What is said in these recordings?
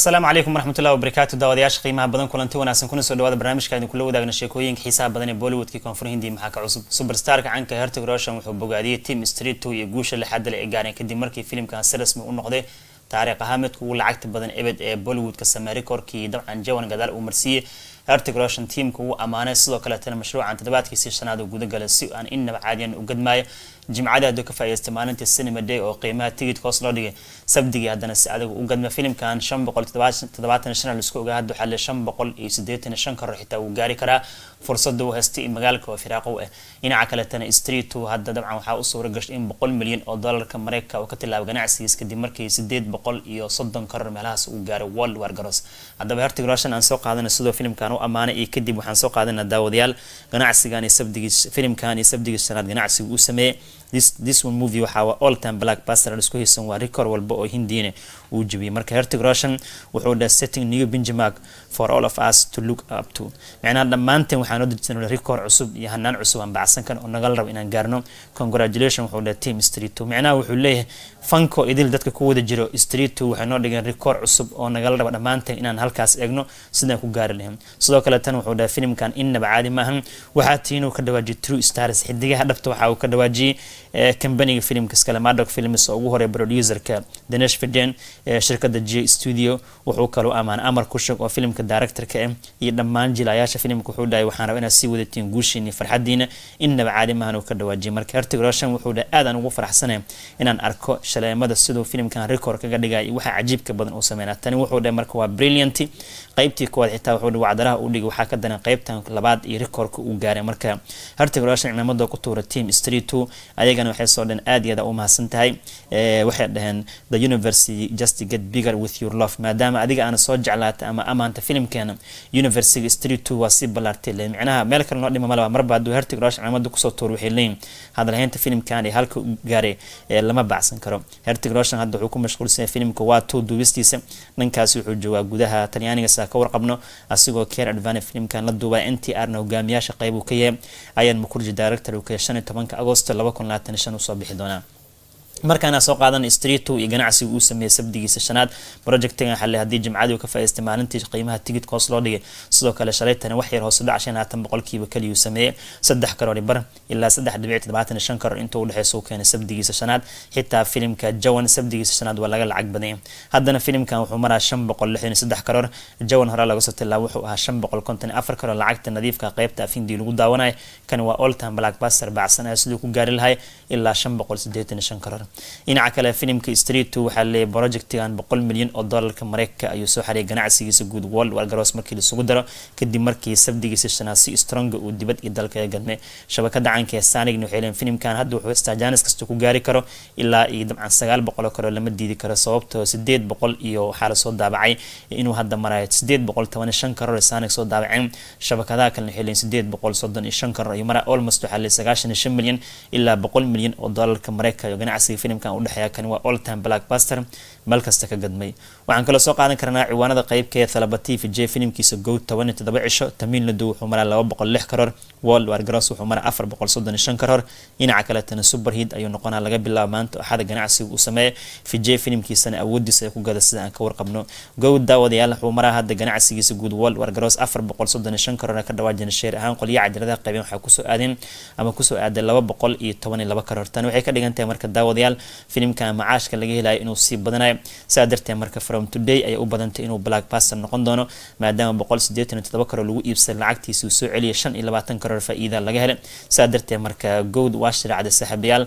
asalaamu calaykum waraxmatullahi wabarakaatu daawadayaasha qiimaha badan kulanti wanaagsan kuna soo dhawaada barnaamijka aynu kula wadaagna sheekooyinka xiisaha badan ee bollywoodkii koonfur hindiya maxaa ka cusub suberstarka canka hertig roshan wuxuu bogaadiyey tim street tow iyo guusha lixadda ee gaareen kadib markii filimkan si rasmi u noqday taariikh ahaan midka ugu lacagta badan ebed ee bollywoodka sameeri korkii dabcan jawan gadaal uu marsiiyey artig russian teamka wuu ammaanay sidoo kaletana mashruucan toddobaadkiisii shanaad uu gudagalay si aan innaba caadiyan u gadmaayo jimcada hadduu ka faa'idaystay maalintii cinema day oo qiimaha tigidka hoos loo dhigay sabdigii haddana si adagu u gadma filimkan shan boqol toddobaatan shan laisku ogaa haddu xalay shan boqol iyo siddeetan shan karo xitaa wuu gaari karaa fursadda uu haystay in magaalka oo firaaqo ah dhinaca kaletana street two hadda dabcan waxaa u suura gashay in boqol milyan oo dollarka mareykanka uu ka tilaabo ganacsigiis kadib markii siddeed boqol iyo soddon karar meelahaas uu gaaray world war haddaba hertig roshan aan soo qaadanay sidoo filimkan oo iyo kadib waxaan soo qaadanaa daawadayaal ganacsigan sabdigii filimkan iyo sabdigii shanaad ganacsigu uu sameeyey this one movie waxaa all time black pastor isku haysan waa rikoor walba oo hindiina uu jebiyay marka hertig russian wuxuu dhaha setting new benchmark for all of us to look up to micnaha dhammaanteen waxaan oo dirsan cusub iyo hanaan cusub aan bacsan kan oo nagala rabo inaan gaarno congratulation wuxuu dhaha team street micnaha wuxuu leeyahay fanko idil dadka ku wada jiro street waxay noo dhigeen record cusub oo nagala raba dhammaanta inaan halkaas eegno sidaan ku gaari lahayn sidoo kale tan wuxuu dhahay filimkan innaba caadi maahan waxaa tiinuu ka dhawaajiyey true stars xidigaha dhabta waxa uu ka dhawaajiyey kambaniga filimka scalamadog films oo ugu horey producerka danesh fiden ee shirkada j studio wuxuu kaloo amaan amar ku oo filimka directorka ah iyo dhammaan jilayaasha filimka wuxuu dhahay waxaan rabaa inaad sii wadatiin guushiini farxadiina innaba caalimahan uu ka dhawaajiyay marka hertig roshan wuxuu dhahay aadaan ugu faraxsanay inaan arko shaleemada siduu filimkan record kaga dhigaya iyo waxa cajiibka badan uu sameynaa tani wuxuu dhahay marka waa brilliant qaybtii koowaad xitaa wuxuu dhahay wacdaraha uu dhigay waxaa ka daran qaybtan labaad iyo recordka uu gaaray marka hertig roshan cimaamada ku tuura team street two adigana ghana waxay soo dhan aad iyo aad u mahadsan tahay waxay dhaheen the university just get bigger with your love maadaama adiga aana soo jeclaata ama amaanta filimkeena university street two waa si ballaartay leeyin micnaha meel kale noo dhima malaba marba hadduu hertig raash calaamada kusoo tuur waxay leeyin hadalhaynta filimkan ee halka u gaaray lama bacsan karo hertig rooshan hadda wuxuu ku mashquulsan yahay filimka waa two duwistiisa dhankaasi wuxuu joogaa gudaha talyaaniga saa ka warqabno asigoo care advane filimkan la duubaa n t r na hogaamiyaasha qeyb ka yahay ayaan mukurji director uu ka yahay shan iyo tobanka agosto laba kun labaatan haatan shan usoo bixi doonaa markaana soo qaadan streetow iyo ganacsiga uu sameeyey sabdigiisa shanaad projectigan xalay haddii jimcadii ka faa'iistay maalintii qiimaha tigidka hoos loo dhigay sidoo kale shalay wax yar hoose dhacsheen haatan boqolkiiba keliyuu sameeyey saddex karori bar ilaa saddex dhibic toddobaatan shan karor inta u dhexeysa keenay sabdigiisa shanaad xitaa filimka jawan sabdigiisa shanaad waa laga lacag badanyay haddana filimkan wuxuu maraa shan boqol lixdan saddex karor jawan hore laga sotay ilaa wuxuu ahaa shan boqol konton afar karor lacagta nadiifka ah, qaybta afindii lagu daawanaya kani waa oltan blackbuster bacsan siduu ku gaari lahay ilaa shan boqol siddeetan shan karor dhinaca kale filimka streetu waxaa leeyahy projectigan boqol milyan oo dolarka mareykanka ayuu soo xariyay ganacsigiisa guud world walgaros markii lasugu daro kadib markii sabdigiisa shanaasi strong ah uu dibad iyo dalka galmay shabakada caanka ee sanign waxay leeyihin filimkan hadda wuxuu heystaa kasta ku gaari karo ilaa iyo dabcan sagaal boqoloo kaloo lama diidi karo sababtoo sideed boqol iyo waxaa lasoo daabacay inuu hadda marayo sideed boqol toban shan karor sanig soo daabaceen shabakadaha kalena waxay leeyihin sideed boqol soddon iyo shan karor ayuu maraa almost waxaa leeyahy sagaashan iyo shan milyan ilaa boqol milyan oo doolarka mareykanka iyo ganacsiga filimkan u udhexeeya kani waa all oltan blackbuster meel kasta ka gadmay waxaan kaloo soo qaadan karnaa ciwaanada qeybka ee thalaba t v j filimkiisa go toban iyo toddoba cisho tamiin ladu wuxuu maraa laba boqol lix karor world wargaros wuxuu maraa afar boqol soddon iyo shan karor dhinaca kaletana superhid ayuu noqonaa laga bilaabo maanta axada ganacsiga uu sameeya v filimkiisana awoodiisa ay ku gada sida aan ka warqabno go daawadayaal wuxuu maraa hadda ganacsigiisa guud world wargaros afar boqol soddon iyo shan karor ka dhawaajina sheer ahaan qolyaha cadiradaha qaybeen waxaa kusoo aadeen ama kusoo aaday laba boqol iyo toban iyo laba karor tani waxay ka dhigan marka daawadayaal filimkan macaashka laga helayo inuu sii badanayo sidaa darteed marka faro from today ayay u badantay inuu black baston noqon doono maadaama karo lagu iibsaday lacagtiisa uu soo celiyay shan iyo labaatan karoor faa-iida laga helay saa darteed marka gowd waa shareecada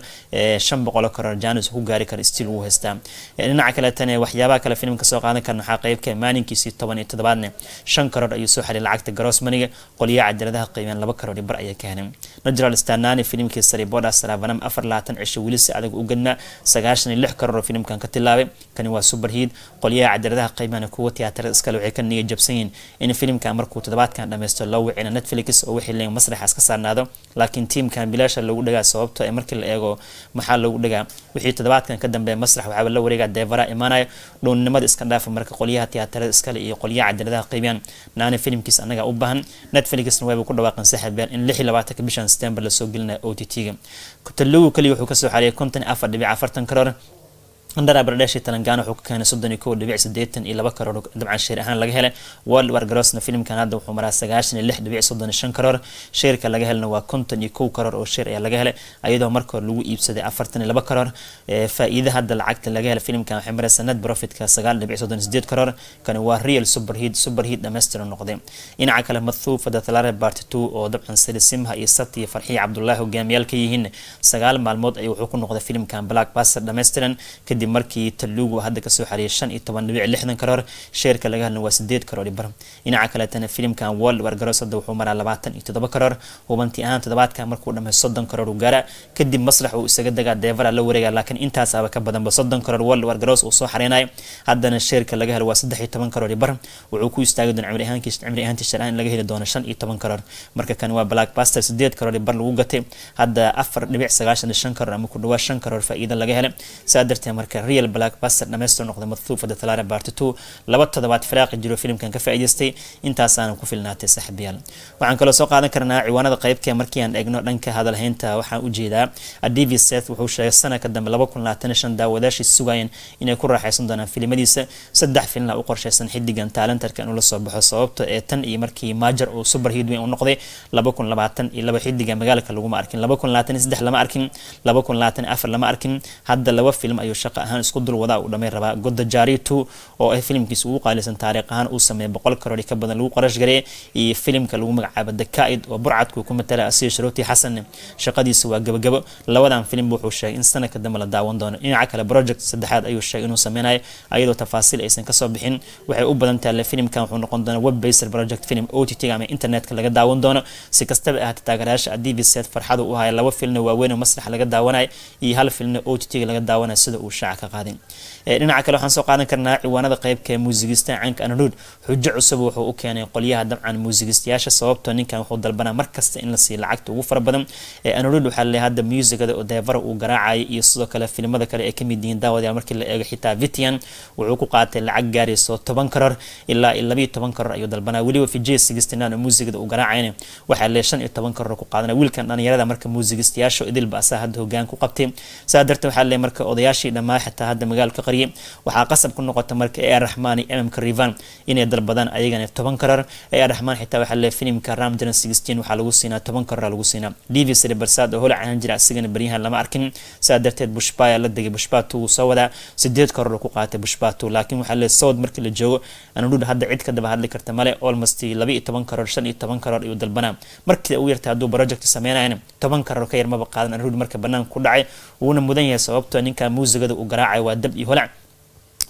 shan boqolo karoor janus ku gaari kara stil wuu haystaa dhinaca kaletane waxyaabaha kale filimka soo qaadan karna waxaa qeybka ah maalinkiisii toban iyo toddobaadne shan karoor ayuu soo xelay lacagta garoosmaniga qolyaha cadaaladaha qiimeen laba karoor iyo bar ayaa ka helay najral stanani filimkii sariboda salaabanam afar labaatan cisho weli adag u gadnaa sagaashan iyo lix karoor filimkan ka tilaabay kani waa superheat qolyaha ayaa cadiradaha qeybana kuwa tiyaatarada iskale waxay ka niya jabsan in filimkan markuu toddobaadkan dhammaysto loo wicina netflix oo wixii leen masraxaas ka saarnaado laakiin tiimkan bilaasha loogu dhagaa sababto ah ee markii la eego maxaa loogu dhagaa wixii toddobaadkan ka dambeeya masrax waxaaba la wareegaa deevara imaanayo dhownnimada iska dhaafa marka qolyaha tiyaatarada iskale iyo qolyaha cadiradaha qeybiyaan naana filimkiis anaga u baahan netflixna wayba ku dhawaaqan saaxiibyaal in lix labaatanka bishan september lasoo gelinayo o t t-ga talugu kaliya wuxuu kasoo xaariyay kontan afar dhibic afartan karoor andara bardheshi talangana wuxuu ka keenay soddon iyo kow dhibic sideetan iyo laba karoor dabcan sheer ahaan laga helay world war garosna filimkan hadda wuxuu maraa sagaashan iyo lix dhibic soddon iyo shan karoor sheerka laga helna waa konton iyo kow karoor oo sheer ayaa laga helay ayadoo marka hore lagu iibsaday afartan iyo laba karoor faa-iida hadda lacagta laga helay filimkan waxay maraysaa net profitka sagaal dhibic soddon iyo sideed karoor kani waa real superheat superheat dhammaystiran noqday dhinaca kale mathuuf hadda talaare two oo dabcan siri simha iyo sat iyo farxiya cabdullaahi hogaamiyaal ka yihiin sagaal maalmood ayuu wuxuu ku noqday filimkan black baster dhammaystiran kadib kadib markii taluugu hadda kasoo xariyay shan iyo toban dhibic lixdan karoor sheerka laga hadlin waa sideed karoor iyo dhinaca kaletana filimkan world wargaroos hadda wuxuu maraa labaatan iyo toddoba karoor hubanti ahaan toddobaadka markuu dhamay soddon karoor u gaara kadib masrax uu isaga degaa deevara la wareega laakiin intaasaaba ka badanba soddon karoor world wargaroos uu soo xareynayo haddana sheerka laga helo waa saddex iyo toban karoor iyo wuxuu ku istaagi doona cimri ahaankiis cimri ahaantii sharcaan laga heli doono shan iyo toban karoor marka kan waa blackbuster sideed karoor iyo lagu gatay hadda afar dhibic sagaashan iyo shan karoor ama ku dhawaa shan karoor faa'iida laga helay saa darteed marka thrilleerka real blackbuster dhamaystir noqday mathuuf the thalare part two laba toddobaad firaaqi jiro filimkan ka faa'iidaystay intaasaana ku filnaatay saaxiibayaal waxaan kaloo soo qaadan karnaa ciwaanada qaybkee markii aan eegno dhanka hadalhaynta waxaan ujeedaa adivi seth wuxuu sheegay sana dambe laba kun labaatan shan daawadaashii sugayeen inay ku raaxaysan doonaan filimadiisa saddex filmla u qorshaysan xidigan taalantarka inuu la soo baxo sababta ee tan iyo markii maajar uu super hidweyn uu noqday laba kun labaatan iyo laba xidiga magaalka laguma arkin laba kun labaatan saddex lama arkin laba kun labaatan afar lama arkin hadda laba film ayuu shaqa taariikh ahaan isku dul wadaa uu dhamay rabaa goda jaaritu oo ah filimkiisa ugu qaalisan taariikh ahaan uu sameeyay boqol karoori ka badan lagu qarash gareey iyo filimka lagu magacaabo dakaa'id oo burcadku ku matala asiya sharooti xasan shaqadiisa waa gabagabo labadan filim wuxuu sheegay in sanadka dambe la daawan doono dhinaca kale project saddexaad ayuu sheegay inuu sameynayo iyadoo tafaasiil aysan kasoo bixin waxay u badan tahay filimkan wuxuu noqon doona web based project film ott ama internetka laga daawan doono si kastaba ahaatee taageerayaasha adiviseed farxadu u haya laba filmna waaweyn oo maslaxa laga daawanayo iyo hal filmna ott laga daawanayo sida uu shacay dhinaca ka qaadin dhinaca kale waxaan soo qaadan karnaa ciwaanada qeybka ee muusigistaa caanka anadhuud xujo cusub wuxuu u keenay qolyaha dabcan muusigistayaasha sababtoo ah ninkan wuxuu dalbanaa markasta in lasii lacagta ugu fara badan anadhuud waxaa laleeyahay hadda muusigada oo deevara uu garaacayay iyo sidoo kale filimada kale ay kamid yihiin daawadayaal markii la eego xitaa vitian wuxuu ku qaatay lacag gaarayso toban karar ilaa labayo toban karar ayuu dalbanaa weliba vijay sigistinaan oo muusigada uu garaacayna waxaa leeyahay shan iyo toban karar ku qaadanaa wiilkan dhalinyarada marka muusigistayaasha idilba asaa hadda hoggaan ku qabtay saa darteed waxaa leeyahay marka odayaashii dhammaa xataa hadda magaalka qarye waxaa qasab ku noqota marka e raxmaan iyo emamka rivan inay dalbadaan ayagana toban karar e raxmaan xitaa waxaa le filimka ramjan sixteen waxaa lagu siinaa toban karar lagu siinaa livi sire barsaad oo hola cahan jira asigana baryahan lama arkin saa darteed bushbaa la degay bushbatu wuu soo wadaa sideed karar ku qaatay bushbatu laakiin waxaa le sowd markii la joogo anudhuda hadda cid ka daba hadli karta male olmost laba iyo toban karar shan iyo toban karar iyo dalbanaa markii ugu yarta hadduu project sameynayna toban karar ka yar qaadan anudh marka banaan ku dhacay wuuna mudan yahay sababtoo ah ninka muusigada uu garaacay waa dab iyo holac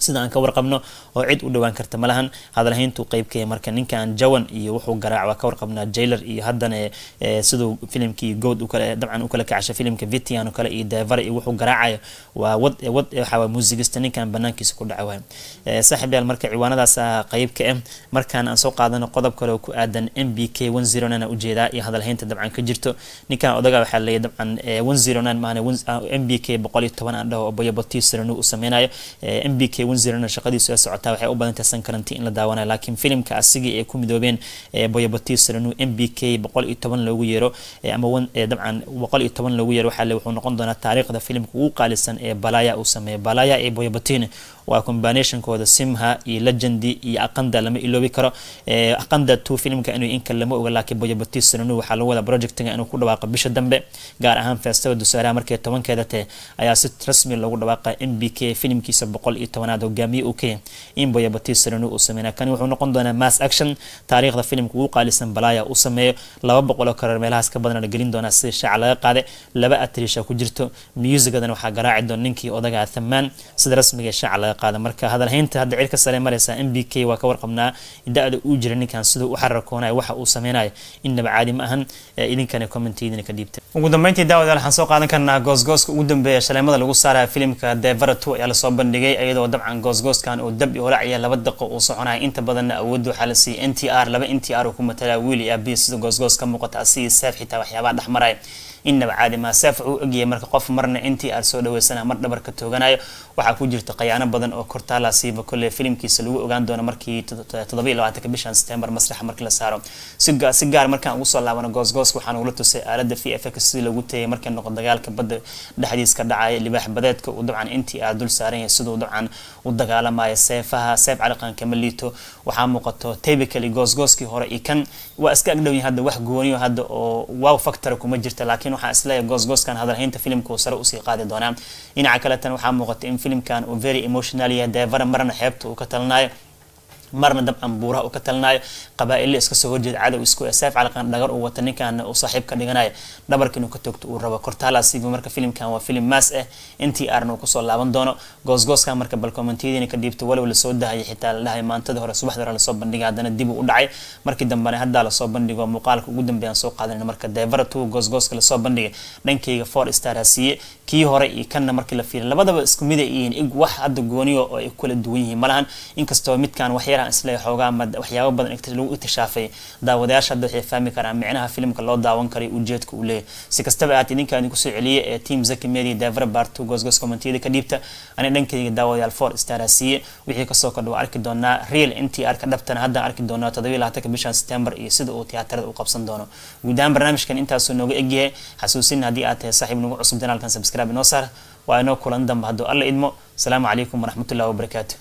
sida aan ka warqabno oo cid u dhawaan karta malahan hadalhayntuu qeybkaya marka ninkan jawan iyo wuxuu garaacwaa ka warqabnaa jailer iyo haddana eh, eh, siduu filimkii good dabcan u kala filimka vitian kale iyo devar iyo wuxuu garaacayo waa wad eh, waxaa muusigista ninkan banaankiisa ku dhaca waay saaxiibyaal marka ciwaanadaas qeyb ka ah markaan aan soo qaadano qodob kale oo ku aadan m b k one zero nine ujeedaa iyo hadalhaynta dabcan ka jirto ninkan odaga waxaa leeyahy dabcan one zero nine maana ah, m b k boqol iyo toban aan dhaho oboyo batisiranu u sameynayo m b k winzirna shaqadiisu ee socotaa waxay u badantahay san karanti in la daawanayo laakiin filimka asigii ay ku midoobeen boyabatisa inuu m b k boqol iyo toban loogu yeero ama dabcan boqol iyo toban loogu yeero waxaa wuxuu noqon doonaa taariikhda filimka ugu qaalisan ee balaya uu sameeyo balaya ee boyabatin waa combinationkooda simha iyo legend iyo aqanda lama iloobi karo aqanda two filmka inuu inka lama oga laakiin boyobatisnanu waxaa lagu wadaa projectinga inuu ku dhawaaqo bisha dambe gaar ahaan feestaba dusaalaha markii tobankeeda tee ayaa si rasmi loogu dhawaaqa m b k filimkiisa boqol iyo tobanaad hogaamiye uu kaya in boyobatisnanu uu sameynaa kani wuxuu noqon doonaa mass action taariikhda filimka ugu qaalisan balaaya uu sameeyo laba boqoloo karar meelahaas ka badan la gelin doonaa sida shaaca laga qaaday laba atriisha ku jirto musicadan waxaa garaaci doon ninkii odaga athamaan sida rasmiga shaaca laga qaada marka hadalhaynta hadda cirka sare mareysa m b k waa ka warqabnaa da-da uu jira ninkan siduu u xararkoonaya waxa uu sameynaya innaba caadi ma ahan idinkana commentydina ka dhiibta ugu dambeyntii daawadaal waxaan soo qaadan karnaa goosgooska ugu dambeeya shaleemada lagu saaraya filimka devara two ayaa lasoo bandhigay iyadoo dabcan goosgooskan oo dab iyo holac iyo laba daqo uu soconaya inta badanna awoodda waxaa la siiyay n t r laba n t r oo ku matalaa wiil iyo sida goosgoos ka muuqata asigii seef xitaa waxyaabaha dhexmaraya inaba caadi maasaaf uu egyahay marka qof marna intii aad soo dhaweysana mar dhabarka tooganayo waxaa ku jirta khayaano badan oo kortaalaasiiba kole filimkiisa lagu ogaan doono markii bishan september masraxa markii la saaro si gaar markaan ugu soo laabano goosgooska waxaan ula tusay aalada v f x sidii lagu teeyay markii noqon dagaalka badda dhexdiis ka dhacaya libaax badeedka uu dabcan intii aad dul saaran yahay siduu dabcan u dagaalamaya seefaha seef caliqaan kama liito waxaa muuqato typically goosgooskii hore iyo kan waa iska agdhowyah hadda wax gooniyo hadda oo wow factor kuma jirta laakiin laakiin waxaa isleeyahay goosgooskan hadalhaynta filimka uu sare usii qaadi doonaa dhinaca kaletan waxaa muuqata in filimkan uu very emotional yahay deevara marna xeebta uu ka talanayo marna dabcan buuraha u ka talinayo qabaa-ille iskasoo soo horjeeda cadow isku esaaf calaqan dhagar uu wata ninkaana uu saaxiibka dhiganayo dhabarka inuu ka toogto uu rabo kortaalaasiibu marka filimkan waa filim maas ah n t r na uu kusoo laaban doono goosgooskan marka bal ka dhiibto walow lasoo dahayay xitaa la maantada hore subaxda hore lasoo bandhigay haddana dib uu u dhacay markii dambena haddaa lasoo bandhigo muuqaalka ugu dambeeyaan soo qaadanayno marka deevara two goosgooska lasoo bandhigay dhankayga four starha siiye kii hore iyo kanna markii la fiilay labadaba isku mida iyihiin ig wax hadda gooniyo oo ay kula duwan yihiin malahan inkastoo midkan waxyara karaan isle xoogaa waxyaaba badan lagu itishaafay daawadayaasha hadda waxay fahmi karaan micnaha filmka loo daawan karay ujeedka uu leeyahy si kastaba ahaatee ninka idinku soo celiya ee eh, team zaki media deevra bartu goosgoos komentiyada ka dhiibta ani dhankayga daawadayaal for stara wixii kasoo kordha waa arki doonaa real intii arka dhabtana haddaan arki doonaa toddobiyo labaatanka bishan september iyo sida uu tiyaatarada u qabsan doono guud barnaamijkan intaasuu nooga egyahay xasuusin haddii aad tahay saaxiib nagu cusub janaalkan subscribe inoo saar waa inoo kulan damba hadduu alla idmo asalaamu calaykum waraxmatullahi wabarakaatu